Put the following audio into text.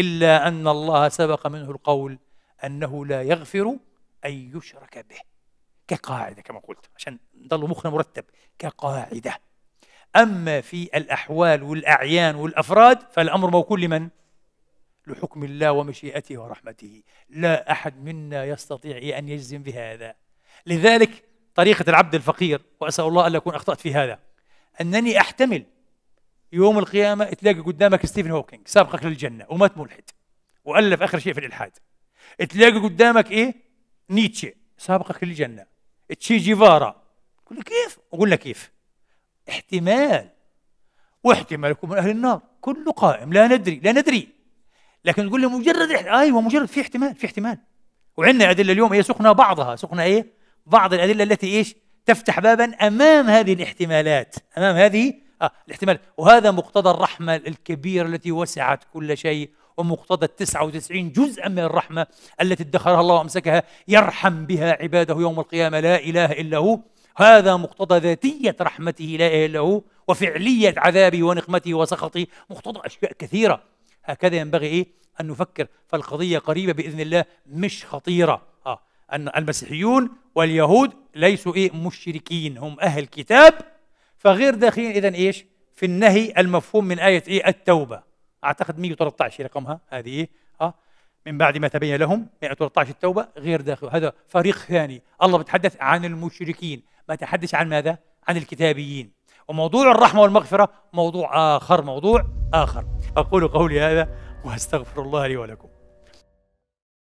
إلا أن الله سبق منه القول أنه لا يغفر أن يشرك به كقاعدة كما قلت عشان نضل مخنا مرتب كقاعدة أما في الأحوال والأعيان والأفراد فالأمر موكول لمن؟ لحكم الله ومشيئته ورحمته لا أحد منا يستطيع أن يجزم بهذا لذلك طريقة العبد الفقير وأسأل الله أن أكون أخطأت في هذا أنني أحتمل يوم القيامة تلاقي قدامك ستيفن هوكينج سابقك للجنة ومات ملحد وألف آخر شيء في الإلحاد تلاقي قدامك إيه نيتشه سابقك للجنة تشي جيفارا يقول لك كيف؟ أقول لك كيف احتمال واحتمال يكون من أهل النار كله قائم لا ندري لا ندري لكن تقول لي مجرد احتمال ايوه مجرد في احتمال في احتمال وعندنا ادله اليوم هي سقنا بعضها سقنا ايه بعض الادله التي ايش تفتح بابا امام هذه الاحتمالات امام هذه آه الاحتمال وهذا مقتضى الرحمة الكبيرة التي وسعت كل شيء ومقتضى التسعة وتسعين جزءا من الرحمة التي ادخرها الله وأمسكها يرحم بها عباده يوم القيامة لا إله إلا هو هذا مقتضى ذاتية رحمته لا إله إلا هو وفعلية عذابه ونقمته وسخطه مقتضى أشياء كثيرة هكذا ينبغي إيه أن نفكر فالقضية قريبة بإذن الله مش خطيرة آه. أن المسيحيون واليهود ليسوا إيه مشركين هم أهل كتاب فغير داخلين إذا إيش في النهي المفهوم من آية إيه التوبة أعتقد 113 رقمها هذه إيه؟ أه؟ من بعد ما تبين لهم 113 التوبة غير داخل هذا فريق ثاني الله بتحدث عن المشركين ما تحدث عن ماذا عن الكتابيين وموضوع الرحمة والمغفرة موضوع آخر موضوع آخر أقول قولي هذا وأستغفر الله لي ولكم